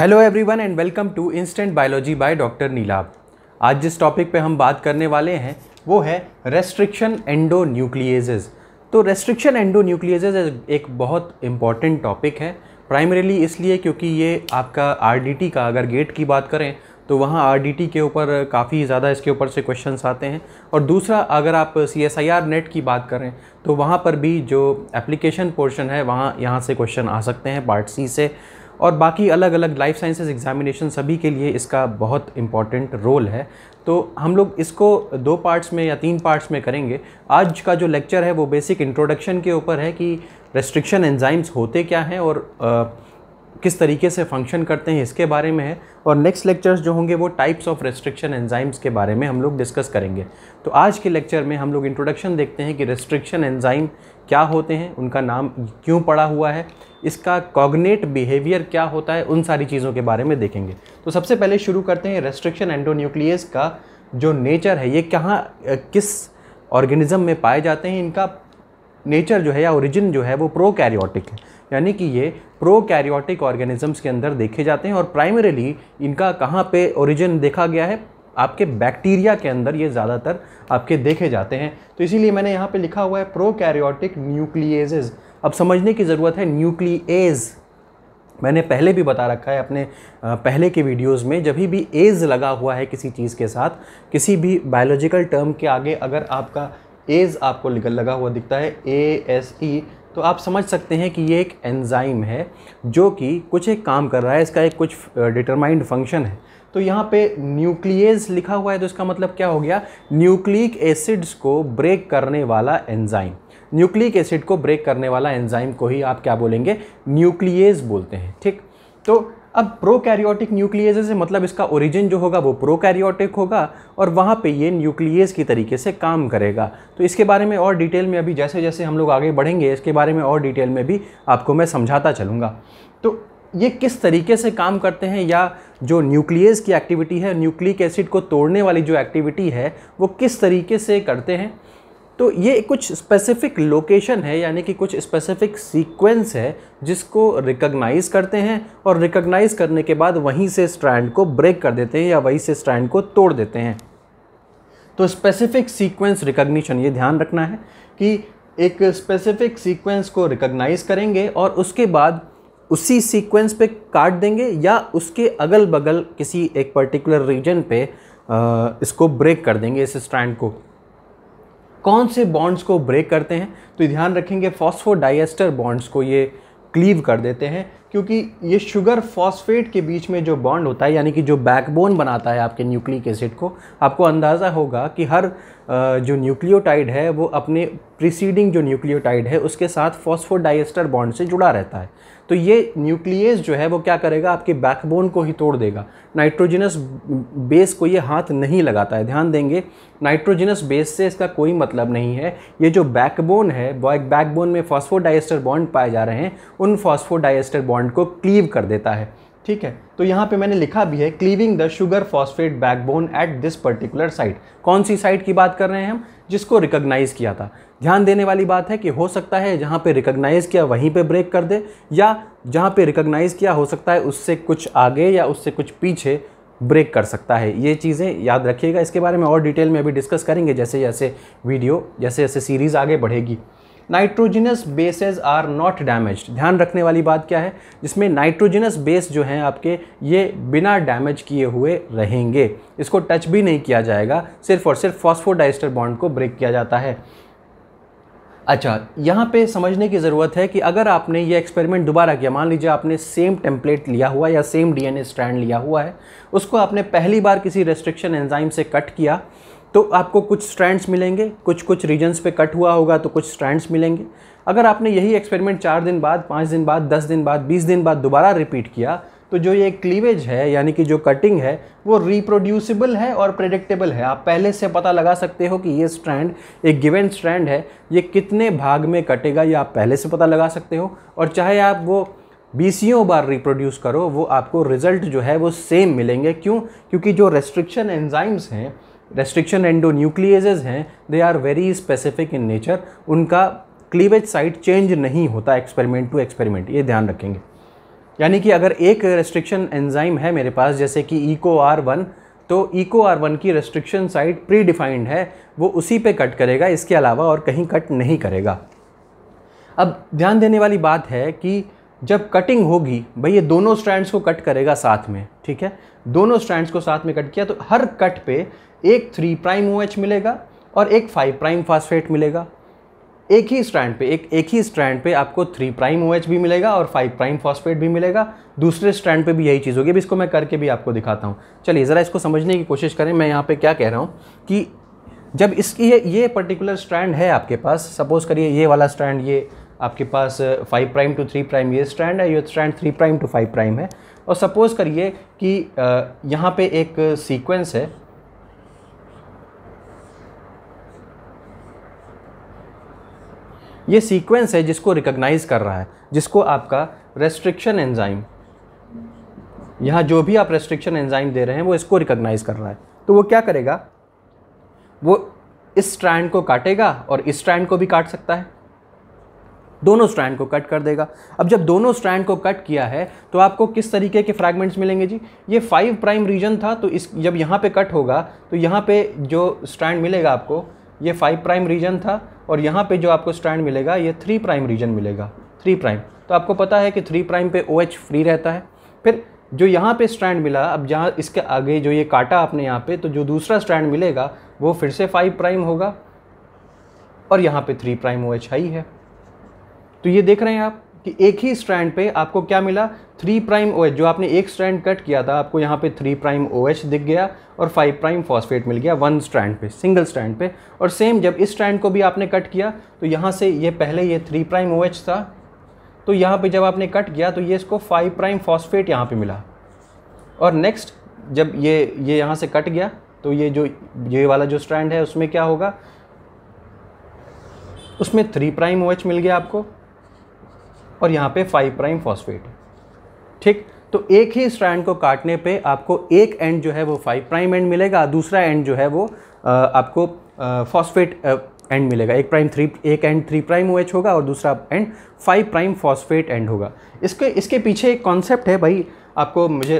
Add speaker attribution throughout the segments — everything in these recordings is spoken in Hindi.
Speaker 1: hello everyone and welcome to instant biology by doctor Neelab आज जिस टॉपिक पे हम बात करने वाले हैं वो है रेस्ट्रिक्शन एंडो तो रेस्ट्रिक्शन एंडो एक बहुत इंपॉर्टेंट टॉपिक है प्राइमरीली इसलिए क्योंकि ये आपका आर का अगर गेट की बात करें तो वहाँ आर के ऊपर काफ़ी ज़्यादा इसके ऊपर से क्वेश्चंस आते हैं और दूसरा अगर आप C S I R NET की बात करें तो वहाँ पर भी जो एप्लीकेशन पोर्शन है वहाँ यहाँ से क्वेश्चन आ सकते हैं पार्ट सी से और बाकी अलग अलग लाइफ साइंसेज एग्जामिनेशन सभी के लिए इसका बहुत इम्पॉर्टेंट रोल है तो हम लोग इसको दो पार्ट्स में या तीन पार्ट्स में करेंगे आज का जो लेक्चर है वो बेसिक इंट्रोडक्शन के ऊपर है कि रेस्ट्रिक्शन एंजाइम्स होते क्या हैं और आ, किस तरीके से फंक्शन करते हैं इसके बारे में है और नेक्स्ट लेक्चर्स जो होंगे वो टाइप्स ऑफ रेस्ट्रिक्शन एंजाइम्स के बारे में हम लोग डिस्कस करेंगे तो आज के लेक्चर में हम लोग इंट्रोडक्शन देखते हैं कि रेस्ट्रिक्शन एंजाइम क्या होते हैं उनका नाम क्यों पड़ा हुआ है इसका कॉग्नेट बिहेवियर क्या होता है उन सारी चीज़ों के बारे में देखेंगे तो सबसे पहले शुरू करते हैं रेस्ट्रिक्शन एंडोन्यूक्लियस का जो नेचर है ये कहाँ किस ऑर्गेनिज़म में पाए जाते हैं इनका नेचर जो है या ओरिजिन जो है वो प्रो कैरियोटिक है यानी कि ये प्रो कैरियोटिक ऑर्गेनिजम्स के अंदर देखे जाते हैं और प्राइमरीली इनका कहाँ पे ओरिजिन देखा गया है आपके बैक्टीरिया के अंदर ये ज़्यादातर आपके देखे जाते हैं तो इसीलिए मैंने यहाँ पे लिखा हुआ है प्रो कैरियोटिक न्यूक्लिएजेज़ अब समझने की ज़रूरत है न्यूक्लिएज मैंने पहले भी बता रखा है अपने पहले के वीडियोस में जब भी एज लगा हुआ है किसी चीज़ के साथ किसी भी बायोलॉजिकल टर्म के आगे अगर आपका एज आपको लगा हुआ दिखता है ए एस ई तो आप समझ सकते हैं कि ये एक एंजाइम है जो कि कुछ एक काम कर रहा है इसका एक कुछ डिटरमाइंड फंक्शन है तो यहाँ पे न्यूक्लियस लिखा हुआ है तो इसका मतलब क्या हो गया न्यूक्लिक एसिड्स को ब्रेक करने वाला एंजाइम न्यूक्लिक एसिड को ब्रेक करने वाला एंजाइम को ही आप क्या बोलेंगे न्यूक्लियेज बोलते हैं ठीक तो अब प्रोकैरियोटिक न्यूक्लियज से मतलब इसका ओरिजिन जो होगा वो प्रोकैरियोटिक होगा और वहाँ पे ये न्यूक्लियज की तरीके से काम करेगा तो इसके बारे में और डिटेल में अभी जैसे जैसे हम लोग आगे बढ़ेंगे इसके बारे में और डिटेल में भी आपको मैं समझाता चलूँगा तो ये किस तरीके से काम करते हैं या जो न्यूक्लियस की एक्टिविटी है न्यूक्लिक एसिड को तोड़ने वाली जो एक्टिविटी है वो किस तरीके से करते हैं तो ये कुछ स्पेसिफिक लोकेशन है यानी कि कुछ स्पेसिफिक सीक्वेंस है जिसको रिकग्नाइज़ करते हैं और रिकग्नाइज़ करने के बाद वहीं से स्ट्रैंड को ब्रेक कर देते हैं या वहीं से स्ट्रैंड को तोड़ देते हैं तो स्पेसिफिक सीक्वेंस रिकग्निशन ये ध्यान रखना है कि एक स्पेसिफिक सीक्वेंस को रिकग्नाइज़ करेंगे और उसके बाद उसी सीक्वेंस पे काट देंगे या उसके अगल बगल किसी एक पर्टिकुलर रीजन पे आ, इसको ब्रेक कर देंगे इस स्ट्रैंड को कौन से बॉन्ड्स को ब्रेक करते हैं तो ध्यान रखेंगे फॉस्फोडाइस्टर बॉन्ड्स को ये क्लीव कर देते हैं क्योंकि ये शुगर फॉस्फेट के बीच में जो बॉन्ड होता है यानी कि जो बैकबोन बनाता है आपके न्यूक्लिक एसिड को आपको अंदाज़ा होगा कि हर जो न्यूक्लियोटाइड है वो अपने प्रिसीडिंग जो न्यूक्लियोटाइड है उसके साथ फॉस्फोडाइस्टर बॉन्ड से जुड़ा रहता है तो ये न्यूक्लियस जो है वो क्या करेगा आपके बैकबोन को ही तोड़ देगा नाइट्रोजिनस बेस को ये हाथ नहीं लगाता है ध्यान देंगे नाइट्रोजिनस बेस से इसका कोई मतलब नहीं है ये जो बैकबोन है बैकबोन में फॉस्फोडाइस्टर बॉन्ड पाए जा रहे हैं उन फॉस्फोडाइस्टर बॉन्ड को क्लीव कर देता है ठीक है तो यहाँ पे मैंने लिखा भी है cleaving the sugar phosphate backbone at this particular site कौन सी साइट की बात कर रहे हैं हम जिसको रिकोगनाइज़ किया था ध्यान देने वाली बात है कि हो सकता है जहाँ पे रिकग्नाइज़ किया वहीं पे ब्रेक कर दे या जहाँ पे रिकोगनाइज़ किया हो सकता है उससे कुछ आगे या उससे कुछ पीछे ब्रेक कर सकता है ये चीज़ें याद रखिएगा इसके बारे में और डिटेल में अभी डिस्कस करेंगे जैसे जैसे वीडियो जैसे जैसे सीरीज़ आगे बढ़ेगी nitrogenous bases are not damage ध्यान रखने वाली बात क्या है जिसमें नाइट्रोजिनस बेस जो हैं आपके ये बिना डैमेज किए हुए रहेंगे इसको टच भी नहीं किया जाएगा सिर्फ और सिर्फ फॉस्फोडाइस्टर बॉन्ड को ब्रेक किया जाता है अच्छा यहाँ पे समझने की ज़रूरत है कि अगर आपने ये एक्सपेरिमेंट दोबारा किया मान लीजिए आपने सेम टेम्पलेट लिया हुआ या सेम डीएनए स्ट्रैंड लिया हुआ है उसको आपने पहली बार किसी रेस्ट्रिक्शन एंजाइम से कट किया तो आपको कुछ स्ट्रैंड्स मिलेंगे कुछ कुछ रीजन्स पे कट हुआ होगा तो कुछ स्ट्रैंड्स मिलेंगे अगर आपने यही एक्सपेरिमेंट चार दिन बाद पाँच दिन बाद दस दिन बाद बीस दिन बाद दोबारा रिपीट किया तो जो ये क्लीवेज है यानी कि जो कटिंग है वो रिप्रोड्यूसिबल है और प्रेडिक्टेबल है आप पहले से पता लगा सकते हो कि ये स्ट्रैंड एक गिवन स्ट्रैंड है ये कितने भाग में कटेगा ये आप पहले से पता लगा सकते हो और चाहे आप वो बीसियों बार रिप्रोड्यूस करो वो आपको रिज़ल्ट जो है वो सेम मिलेंगे क्यों क्योंकि जो रेस्ट्रिक्शन एंजाइम्स हैं रेस्ट्रिक्शन एंडोन्यूक्लियजेज हैं they are very specific in nature उनका क्लीवेज साइट चेंज नहीं होता एक्सपेरिमेंट टू एक्सपेरिमेंट ये ध्यान रखेंगे यानी कि अगर एक रेस्ट्रिक्शन एंजाइम है मेरे पास जैसे कि ईको आर वन तो ईको आर वन की रेस्ट्रिक्शन साइट प्री डिफाइंड है वो उसी पे कट करेगा इसके अलावा और कहीं कट नहीं करेगा अब ध्यान देने वाली बात है कि जब कटिंग होगी भाई ये दोनों स्ट्रैंड्स को कट करेगा साथ में ठीक है दोनों स्ट्रैंड्स को साथ में कट किया तो हर कट पे एक थ्री प्राइम ओ मिलेगा और एक फाइव प्राइम फास्फेट मिलेगा एक ही स्ट्रैंड पे एक एक ही स्ट्रैंड पे आपको थ्री प्राइम ओ भी मिलेगा और फाइव प्राइम फास्फेट भी मिलेगा दूसरे स्ट्रैंड पे भी यही चीज़ होगी अब इसको मैं करके भी आपको दिखाता हूँ चलिए ज़रा इसको समझने की कोशिश करें मैं यहाँ पे क्या कह रहा हूँ कि जब इसकी ये ये पर्टिकुलर स्ट्रैंड है आपके पास सपोज़ करिए ये वाला स्ट्रैंड ये आपके पास five prime to three prime ये स्ट्रैंड है ये strand three prime to five prime है और सपोज़ करिए कि यहाँ पे एक सीक्वेंस है ये सीक्वेंस है जिसको रिकग्नाइज कर रहा है जिसको आपका रेस्ट्रिक्शन एंजाइम यहाँ जो भी आप रेस्ट्रिक्शन एंजाइम दे रहे हैं वो इसको रिकग्नाइज कर रहा है तो वो क्या करेगा वो इस स्ट्रैंड को काटेगा और इस स्ट्रैंड को भी काट सकता है दोनों स्ट्रैंड को कट कर देगा अब जब दोनों स्ट्रैंड को कट किया है तो आपको किस तरीके के फ्रैगमेंट्स मिलेंगे जी ये फाइव प्राइम रीजन था तो इस जब यहाँ पे कट होगा तो यहाँ पे जो स्ट्रैंड मिलेगा आपको ये फाइव प्राइम रीजन था और यहाँ पे जो आपको स्ट्रैंड मिलेगा ये थ्री प्राइम रीजन मिलेगा थ्री प्राइम तो आपको पता है कि थ्री प्राइम पे ओ OH फ्री रहता है फिर जो यहाँ पे स्ट्रैंड मिला अब जहाँ इसके आगे जो ये काटा आपने यहाँ पे तो जो दूसरा स्ट्रैंड मिलेगा वो फिर से फाइव प्राइम होगा और यहाँ पे थ्री प्राइम ओ OH है ही है तो ये देख रहे हैं आप कि एक ही स्ट्रैंड पे आपको क्या मिला थ्री प्राइम ओ जो आपने एक स्ट्रैंड कट किया था आपको यहाँ पे थ्री प्राइम ओ दिख गया और फाइव प्राइम फॉस्फेट मिल गया वन स्ट्रैंड पे सिंगल स्ट्रैंड पे और सेम जब इस स्ट्रैंड को भी आपने कट किया तो यहाँ से ये पहले ये थ्री प्राइम ओ था तो यहाँ पे जब आपने कट किया तो ये इसको फाइव प्राइम फॉस्फेट यहाँ पर मिला और नेक्स्ट जब ये ये यहाँ से कट गया तो ये जो ये वाला जो स्ट्रैंड है उसमें क्या होगा उसमें थ्री प्राइम ओ मिल गया आपको और यहाँ पे फाइव प्राइम फॉस्फेट ठीक तो एक ही स्ट्रैंड को काटने पे आपको एक एंड जो है वो फाइव प्राइम एंड मिलेगा दूसरा एंड जो है वो आपको फॉस्फेट एंड मिलेगा एक प्राइम थ्री एक end three prime O H होगा और दूसरा end five prime phosphate end होगा इसके इसके पीछे एक कॉन्सेप्ट है भाई आपको मुझे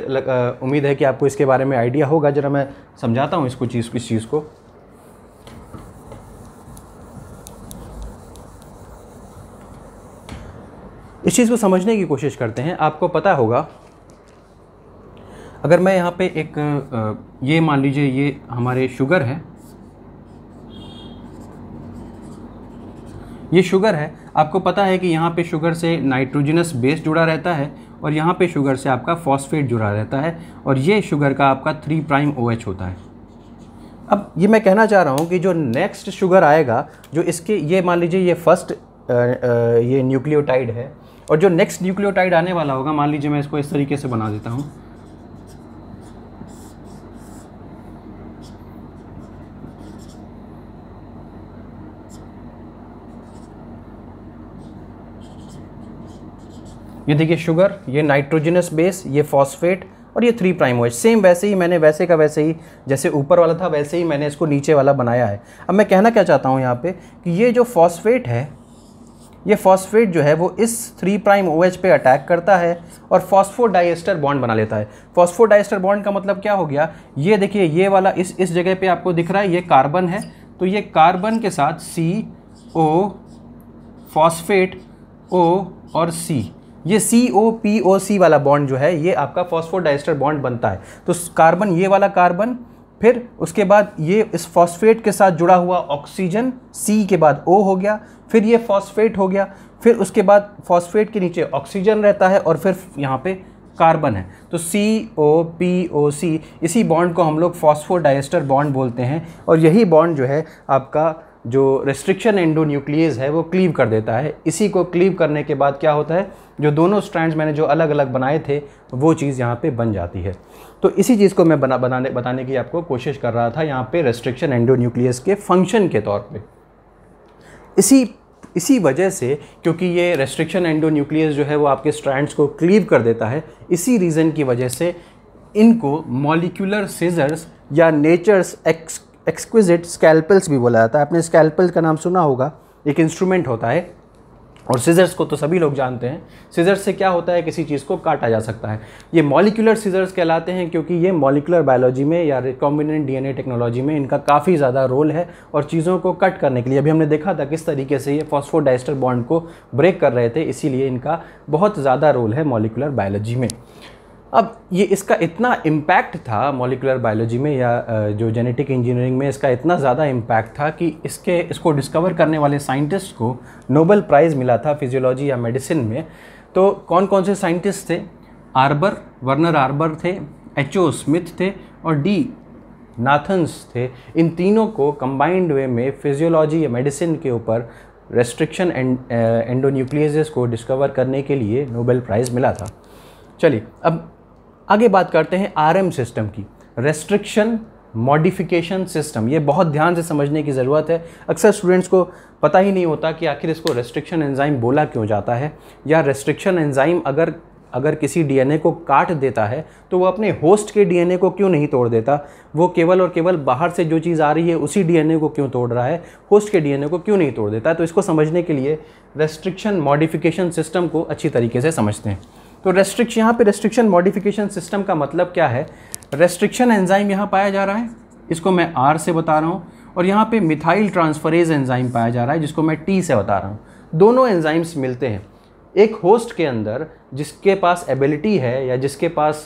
Speaker 1: उम्मीद है कि आपको इसके बारे में आइडिया होगा ज़रा मैं समझाता हूँ इसको चीज़ इस चीज़ को इस चीज़ को समझने की कोशिश करते हैं आपको पता होगा अगर मैं यहाँ पे एक ये मान लीजिए ये हमारे शुगर है ये शुगर है आपको पता है कि यहाँ पे शुगर से नाइट्रोजनस बेस जुड़ा रहता है और यहाँ पे शुगर से आपका फॉस्फेट जुड़ा रहता है और ये शुगर का आपका थ्री प्राइम ओ एच होता है अब ये मैं कहना चाह रहा हूँ कि जो नेक्स्ट शुगर आएगा जो इसके ये मान लीजिए ये फर्स्ट ये न्यूक्लियोटाइड है और जो नेक्स्ट न्यूक्लियोटाइड आने वाला होगा मान लीजिए मैं इसको इस तरीके से बना देता हूँ ये देखिए शुगर ये नाइट्रोजनस बेस ये फॉस्फेट और ये थ्री ओएच सेम वैसे ही मैंने वैसे का वैसे ही जैसे ऊपर वाला था वैसे ही मैंने इसको नीचे वाला बनाया है अब मैं कहना क्या चाहता हूँ यहाँ पे कि ये जो फॉस्फेट है ये फॉस्फेट जो है वो इस थ्री प्राइम ओ पे अटैक करता है और फॉस्फोडाइस्टर बॉन्ड बना लेता है फॉस्फोडाइस्टर बॉन्ड का मतलब क्या हो गया ये देखिए ये वाला इस इस जगह पे आपको दिख रहा है ये कार्बन है तो ये कार्बन के साथ सी ओ फॉस्फेट ओ और सी ये सी ओ पी ओ सी वाला बॉन्ड जो है ये आपका फॉस्फोडाइस्टर बॉन्ड बनता है तो कार्बन ये वाला कार्बन फिर उसके बाद ये इस फॉस्फेट के साथ जुड़ा हुआ ऑक्सीजन सी के बाद ओ हो गया फिर ये फॉस्फेट हो गया फिर उसके बाद फॉस्फेट के नीचे ऑक्सीजन रहता है और फिर यहाँ पे कार्बन है तो सी ओ पी ओ सी इसी बॉन्ड को हम लोग फॉस्फोडाइस्टर बॉन्ड बोलते हैं और यही बॉन्ड जो है आपका जो रेस्ट्रिक्शन एंडो है वो क्लीव कर देता है इसी को क्लीव करने के बाद क्या होता है जो दोनों स्ट्रैंड मैंने जो अलग अलग बनाए थे वो चीज़ यहाँ पर बन जाती है तो इसी चीज़ को मैं बना बनाने बताने की आपको कोशिश कर रहा था यहाँ पे रेस्ट्रिक्शन एंडोन्यूक्लियस के फंक्शन के तौर पे इसी इसी वजह से क्योंकि ये रेस्ट्रिक्शन एंडोन्यूक्लियस जो है वो आपके स्ट्रैंड्स को क्लीव कर देता है इसी रीज़न की वजह से इनको मॉलिकुलर सीजर्स या नेचर्स एक्स एक्सक्विजिट स्कैल्पल्स भी बोला जाता है आपने स्कैल्पल्स का नाम सुना होगा एक इंस्ट्रूमेंट होता है और सीजर्स को तो सभी लोग जानते हैं सीजर्स से क्या होता है किसी चीज़ को काटा जा सकता है ये मॉलिकुलर सीजर्स कहलाते हैं क्योंकि ये मॉलिकुलर बायोलॉजी में या रिकॉम्बिनेंट डीएनए टेक्नोलॉजी में इनका काफ़ी ज़्यादा रोल है और चीज़ों को कट करने के लिए अभी हमने देखा था किस तरीके से ये फॉस्फोडाइस्टर बॉन्ड को ब्रेक कर रहे थे इसीलिए इनका बहुत ज़्यादा रोल है मॉलिकुलर बायोलॉजी में अब ये इसका इतना इम्पैक्ट था मॉलिकुलर बायोलॉजी में या जो जेनेटिक इंजीनियरिंग में इसका इतना ज़्यादा इम्पैक्ट था कि इसके इसको डिस्कवर करने वाले साइंटिस्ट को नोबल प्राइज़ मिला था फिजियोलॉजी या मेडिसिन में तो कौन कौन से साइंटिस्ट थे आर्बर वर्नर आर्बर थे एच ओ स्मिथ थे और डी नाथन्स थे इन तीनों को कंबाइंड वे में फिजियोलॉजी या मेडिसिन के ऊपर रेस्ट्रिक्शन एंड एंडोन्यूक्लियजेस को डिस्कवर करने के लिए नोबेल प्राइज़ मिला था चलिए अब आगे बात करते हैं आरएम सिस्टम की रेस्ट्रिक्शन मॉडिफिकेशन सिस्टम ये बहुत ध्यान से समझने की ज़रूरत है अक्सर स्टूडेंट्स को पता ही नहीं होता कि आखिर इसको रेस्ट्रिक्शन एंजाइम बोला क्यों जाता है या रेस्ट्रिक्शन एंजाइम अगर अगर किसी डीएनए को काट देता है तो वो अपने होस्ट के डीएनए को क्यों नहीं तोड़ देता वो केवल और केवल बाहर से जो चीज़ आ रही है उसी डीएनए को क्यों तोड़ रहा है होस्ट के डीएनए को क्यों नहीं तोड़ देता तो इसको समझने के लिए रेस्ट्रिक्शन मॉडिफिकेशन सिस्टम को अच्छी तरीके से समझते हैं तो रेस्ट्रिक्शन यहाँ पे रेस्ट्रिक्शन मॉडिफिकेशन सिस्टम का मतलब क्या है रेस्ट्रिक्शन एंजाइम यहाँ पाया जा रहा है इसको मैं आर से बता रहा हूँ और यहाँ पे मिथाइल ट्रांसफरेज एंजाइम पाया जा रहा है जिसको मैं टी से बता रहा हूँ दोनों एंजाइम्स मिलते हैं एक होस्ट के अंदर जिसके पास एबिलिटी है या जिसके पास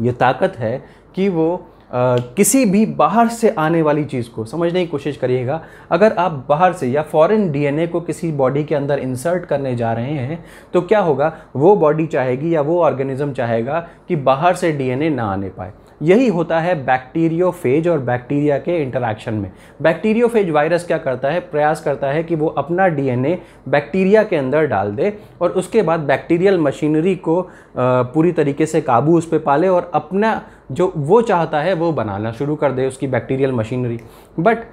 Speaker 1: ये ताकत है कि वो किसी भी बाहर से आने वाली चीज़ को समझने की कोशिश करिएगा अगर आप बाहर से या फॉरेन डीएनए को किसी बॉडी के अंदर इंसर्ट करने जा रहे हैं तो क्या होगा वो बॉडी चाहेगी या वो ऑर्गेनिज़म चाहेगा कि बाहर से डीएनए ना आने पाए यही होता है बैक्टीरियोफेज और बैक्टीरिया के इंटरैक्शन में बैक्टीरियोफेज वायरस क्या करता है प्रयास करता है कि वो अपना डीएनए बैक्टीरिया के अंदर डाल दे और उसके बाद बैक्टीरियल मशीनरी को पूरी तरीके से काबू उस पर पाले और अपना जो वो चाहता है वो बनाना शुरू कर दे उसकी bacterial machinery but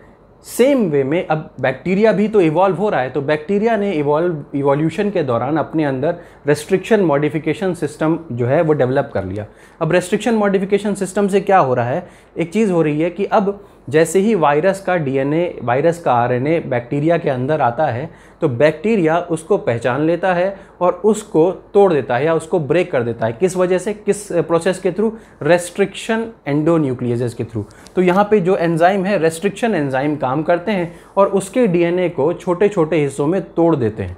Speaker 1: same way में अब बैक्टीरिया भी तो इवॉल्व हो रहा है तो बैक्टीरिया ने इवॉल्व इवोल्यूशन के दौरान अपने अंदर रेस्ट्रिक्शन मॉडिफिकेशन सिस्टम जो है वो डेवलप कर लिया अब रेस्ट्रिक्शन मॉडिफिकेशन सिस्टम से क्या हो रहा है एक चीज़ हो रही है कि अब जैसे ही वायरस का डीएनए वायरस का आरएनए बैक्टीरिया के अंदर आता है तो बैक्टीरिया उसको पहचान लेता है और उसको तोड़ देता है या उसको ब्रेक कर देता है किस वजह से किस प्रोसेस के थ्रू रेस्ट्रिक्शन एंडोन्यूक्लियजेस के थ्रू तो यहाँ पे जो एंजाइम है रेस्ट्रिक्शन एंजाइम काम करते हैं और उसके डीएनए को छोटे छोटे हिस्सों में तोड़ देते हैं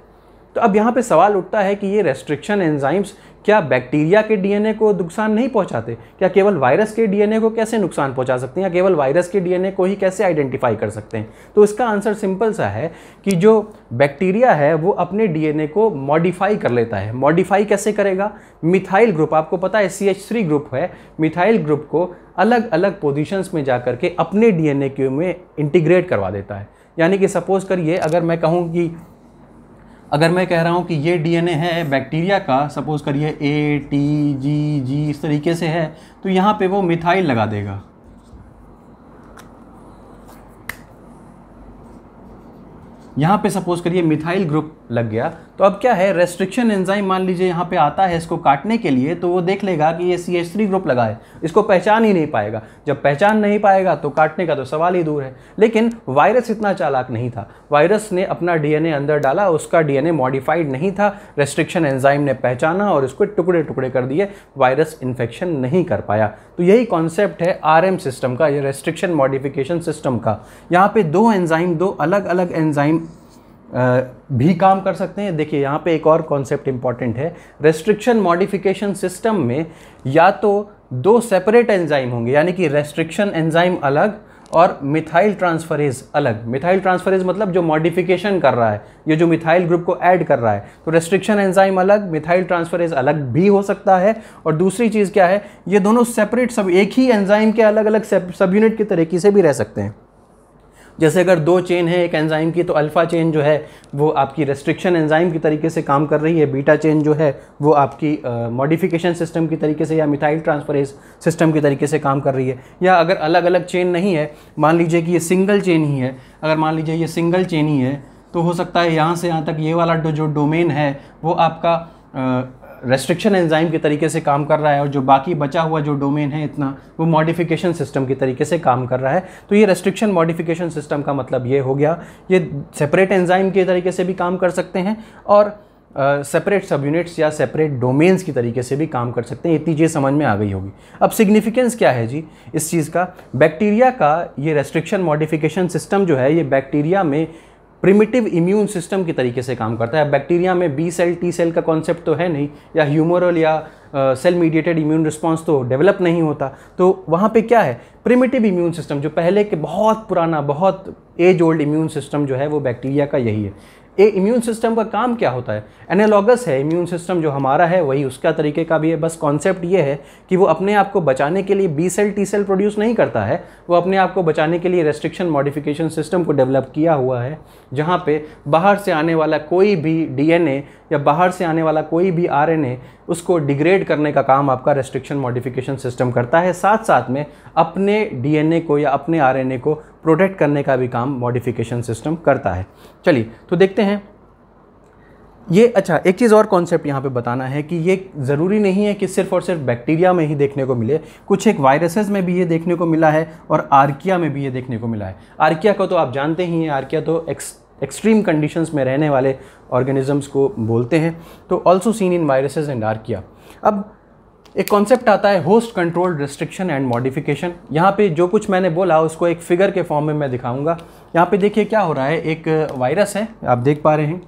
Speaker 1: तो अब यहाँ पे सवाल उठता है कि ये रेस्ट्रिक्शन एंजाइम्स क्या बैक्टीरिया के डीएनए को नुकसान नहीं पहुँचाते क्या केवल वायरस के डीएनए को कैसे नुकसान पहुँचा सकते हैं या केवल वायरस के डीएनए को ही कैसे आइडेंटिफाई कर सकते हैं तो इसका आंसर सिंपल सा है कि जो बैक्टीरिया है वो अपने डीएनए को मॉडिफाई कर लेता है मॉडिफाई कैसे करेगा मिथाइल ग्रुप आपको पता है सी एच ग्रुप है मिथाइल ग्रुप को अलग अलग पोजिशंस में जा करके अपने डी एन ए में इंटीग्रेट करवा देता है यानी कि सपोज़ करिए अगर मैं कहूँ कि अगर मैं कह रहा हूँ कि ये डीएनए है बैक्टीरिया का सपोज़ करिए ए टी जी जी इस तरीके से है तो यहाँ पे वो मिथाइल लगा देगा यहाँ पे सपोज़ करिए मिथाइल ग्रुप लग गया तो अब क्या है रेस्ट्रिक्शन एंजाइम मान लीजिए यहाँ पे आता है इसको काटने के लिए तो वो देख लेगा कि ये सी एच थ्री ग्रुप लगा है इसको पहचान ही नहीं पाएगा जब पहचान नहीं पाएगा तो काटने का तो सवाल ही दूर है लेकिन वायरस इतना चालाक नहीं था वायरस ने अपना डीएनए अंदर डाला उसका डीएनए मॉडिफाइड नहीं था रेस्ट्रिक्शन एंजाइम ने पहचाना और इसको टुकड़े टुकड़े कर दिए वायरस इन्फेक्शन नहीं कर पाया तो यही कॉन्सेप्ट है आर सिस्टम का ये रेस्ट्रिक्शन मॉडिफिकेशन सिस्टम का यहाँ पर दो एंजाइम दो अलग अलग एंजाइम भी काम कर सकते हैं देखिए यहाँ पे एक और कॉन्सेप्ट इम्पॉर्टेंट है रेस्ट्रिक्शन मॉडिफिकेशन सिस्टम में या तो दो सेपरेट एंजाइम होंगे यानी कि रेस्ट्रिक्शन एंजाइम अलग और मिथाइल ट्रांसफरेज अलग मिथाइल ट्रांसफरेज मतलब जो मॉडिफिकेशन कर रहा है ये जो मिथाइल ग्रुप को ऐड कर रहा है तो रेस्ट्रिक्शन एंजाइम अलग मिथाइल ट्रांसफरेज अलग भी हो सकता है और दूसरी चीज़ क्या है ये दोनों सेपरेट सब एक ही एंजाइम के अलग अलग सब यूनिट के तरीके से भी रह सकते हैं जैसे अगर दो चेन है एक एंजाइम की तो अल्फ़ा चेन जो है वो आपकी रेस्ट्रिक्शन एंजाइम की तरीके से काम कर रही है बीटा चेन जो है वो आपकी मॉडिफिकेशन सिस्टम की तरीके से या मिथाइल ट्रांसफरेज सिस्टम की तरीके से काम कर रही है या अगर अलग अलग चेन नहीं है मान लीजिए कि ये सिंगल चेन ही है अगर मान लीजिए ये सिंगल चेन ही है तो हो सकता है यहाँ से यहाँ तक ये वाला जो डोमेन है वो आपका रेस्ट्रिक्शन एंजाइम के तरीके से काम कर रहा है और जो बाकी बचा हुआ जो डोमेन है इतना वो मॉडिफिकेशन सिस्टम के तरीके से काम कर रहा है तो ये रेस्ट्रिक्शन मॉडिफिकेशन सिस्टम का मतलब ये हो गया ये सेपरेट एंजाइम के तरीके से भी काम कर सकते हैं और सेपरेट सब यूनिट्स या सेपरेट डोमेन्स की तरीके से भी काम कर सकते हैं इतनी चीज़ समझ में आ गई होगी अब सिग्निफिकेंस क्या है जी इस चीज़ का बैक्टीरिया का ये रेस्ट्रिक्शन मॉडिफिकेशन सिस्टम जो है ये बैक्टीरिया में प्रिमिटिव इम्यून सिस्टम के तरीके से काम करता है बैक्टीरिया में बी सेल टी सेल का कॉन्सेप्ट तो है नहीं या ह्यूमरल या सेल मीडिएटेड इम्यून रिस्पॉन्स तो डेवलप नहीं होता तो वहाँ पे क्या है प्रिमिटिव इम्यून सिस्टम जो पहले के बहुत पुराना बहुत एज ओल्ड इम्यून सिस्टम जो है वो बैक्टीरिया का यही है ये इम्यून सिस्टम का काम क्या होता है एनालॉगस है इम्यून सिस्टम जो हमारा है वही उसका तरीके का भी है बस कॉन्सेप्ट ये है कि वो अपने आप को बचाने के लिए B cell T cell produce नहीं करता है वो अपने आप को बचाने के लिए रेस्ट्रिक्शन मॉडिफिकेशन सिस्टम को डेवलप किया हुआ है जहाँ पे बाहर से आने वाला कोई भी डी या बाहर से आने वाला कोई भी आर उसको डिग्रेड करने का काम आपका रेस्ट्रिक्शन मॉडिफिकेशन सिस्टम करता है साथ साथ में अपने डीएनए को या अपने आरएनए को प्रोटेक्ट करने का भी काम मॉडिफिकेशन सिस्टम करता है चलिए तो देखते हैं ये अच्छा एक चीज़ और कॉन्सेप्ट यहाँ पे बताना है कि ये ज़रूरी नहीं है कि सिर्फ और सिर्फ बैक्टीरिया में ही देखने को मिले कुछ एक वायरसेस में भी ये देखने को मिला है और आर्किया में भी ये देखने को मिला है आर्किया को तो आप जानते ही हैं आर्किया तो एक्स एक्सट्रीम कंडीशंस में रहने वाले ऑर्गेनिजम्स को बोलते हैं तो also seen in viruses and archaea अब एक कॉन्सेप्ट आता है host control restriction and modification यहाँ पे जो कुछ मैंने बोला उसको एक फिगर के फॉर्म में मैं दिखाऊंगा यहाँ पे देखिए क्या हो रहा है एक वायरस है आप देख पा रहे हैं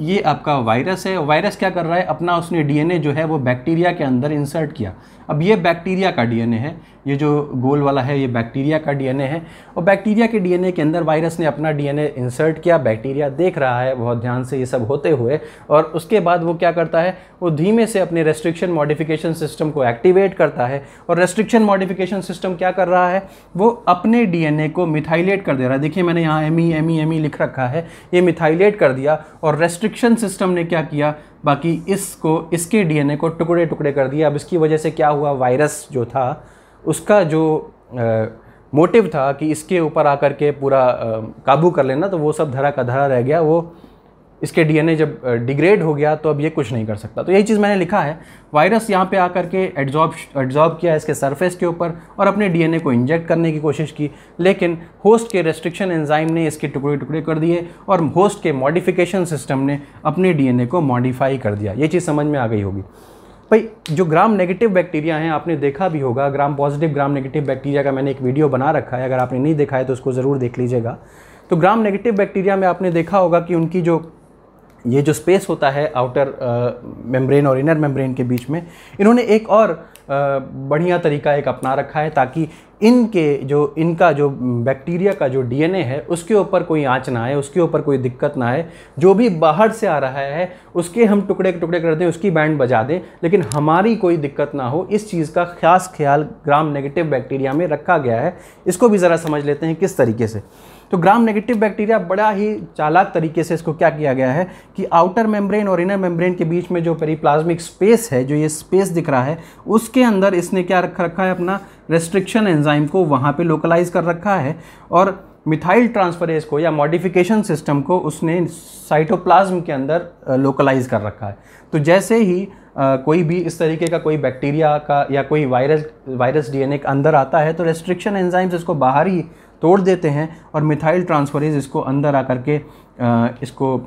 Speaker 1: ये आपका वायरस है वायरस क्या कर रहा है अपना उसने डीएनए जो है वो बैक्टीरिया के अंदर इंसर्ट किया अब ये बैक्टीरिया का डीएनए है ये जो गोल वाला है ये बैक्टीरिया का डीएनए है और बैक्टीरिया के डीएनए के अंदर वायरस ने अपना डीएनए इंसर्ट किया बैक्टीरिया देख रहा है बहुत ध्यान से ये सब होते हुए और उसके बाद वो क्या करता है वो धीमे से अपने रेस्ट्रिक्शन मॉडिफिकेशन सिस्टम को एक्टिवेट करता है और रेस्ट्रिक्शन मॉडिफिकेशन सिस्टम क्या कर रहा है वो अपने डी को मिथाइलेट कर दे रहा है देखिए मैंने यहाँ M E M E M E लिख रखा है ये मिथाइलेट कर दिया और रेस्ट्रिक्शन सिस्टम ने क्या किया बाकी इसको इसके डीएनए को टुकड़े टुकड़े कर दिया अब इसकी वजह से क्या हुआ वायरस जो था उसका जो मोटिव था कि इसके ऊपर आकर के पूरा काबू कर लेना तो वो सब धरा का धरा रह गया वो इसके डीएनए जब डिग्रेड हो गया तो अब ये कुछ नहीं कर सकता तो यही चीज़ मैंने लिखा है वायरस यहाँ पे आकर के एड्जॉर्ब एड्जॉर्ब किया इसके सरफेस के ऊपर और अपने डीएनए को इंजेक्ट करने की कोशिश की लेकिन होस्ट के रेस्ट्रिक्शन एंजाइम ने इसके टुकड़े टुकड़े कर दिए और होस्ट के मॉडिफिकेशन सिस्टम ने अपने डी को मॉडिफाई कर दिया ये चीज़ समझ में आ गई होगी भाई जो ग्राम नेगेटिव बैक्टीरिया हैं आपने देखा भी होगा gram positive gram negative bacteria का मैंने एक वीडियो बना रखा है अगर आपने नहीं देखा है तो उसको ज़रूर देख लीजिएगा तो ग्राम नेगेटिव बैक्टीरिया में आपने देखा होगा कि उनकी जो ये जो स्पेस होता है आउटर मेम्ब्रेन और इनर मेम्ब्रेन के बीच में इन्होंने एक और बढ़िया तरीका एक अपना रखा है ताकि इनके जो इनका जो बैक्टीरिया का जो डीएनए है उसके ऊपर कोई आँच ना आए उसके ऊपर कोई दिक्कत ना आए जो भी बाहर से आ रहा है उसके हम टुकड़े टुकड़े कर दें उसकी बैंड बजा दें लेकिन हमारी कोई दिक्कत ना हो इस चीज़ का खास ख्याल ग्राम नेगेटिव बैक्टीरिया में रखा गया है इसको भी ज़रा समझ लेते हैं किस तरीके से तो ग्राम नेगेटिव बैक्टीरिया बड़ा ही चालाक तरीके से इसको क्या किया गया है कि आउटर मेम्ब्रेन और इनर मेम्ब्रेन के बीच में जो पेरीप्लाज्मिक स्पेस है जो ये स्पेस दिख रहा है उसके अंदर इसने क्या रखा रखा है अपना रेस्ट्रिक्शन एंजाइम को वहाँ पे लोकलाइज कर रखा है और मिथाइल ट्रांसफरेज को या मॉडिफिकेशन सिस्टम को उसने साइटोप्लाज्म के अंदर लोकलाइज कर रखा है तो जैसे ही आ, कोई भी इस तरीके का कोई बैक्टीरिया का या कोई वायरस वायरस डीएनए अंदर आता है तो रेस्ट्रिक्शन एंजाइम्स इसको बाहर ही तोड़ देते हैं और मिथाइल ट्रांसफरेज इसको अंदर आकर के आ, इसको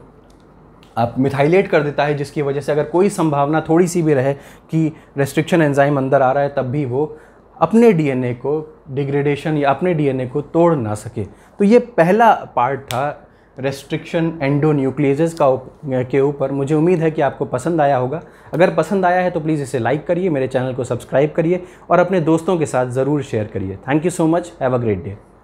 Speaker 1: आप मिथाइलेट कर देता है जिसकी वजह से अगर कोई संभावना थोड़ी सी भी रहे कि रेस्ट्रिक्शन एंजाइम अंदर आ रहा है तब भी वो अपने डीएनए को डिग्रेडेशन या अपने डीएनए को तोड़ ना सके तो ये पहला पार्ट था रेस्ट्रिक्शन एंडोन्यूक्लियजेस का उप, के ऊपर मुझे उम्मीद है कि आपको पसंद आया होगा अगर पसंद आया है तो प्लीज़ इसे लाइक करिए मेरे चैनल को सब्सक्राइब करिए और अपने दोस्तों के साथ ज़रूर शेयर करिए thank you so much have a great day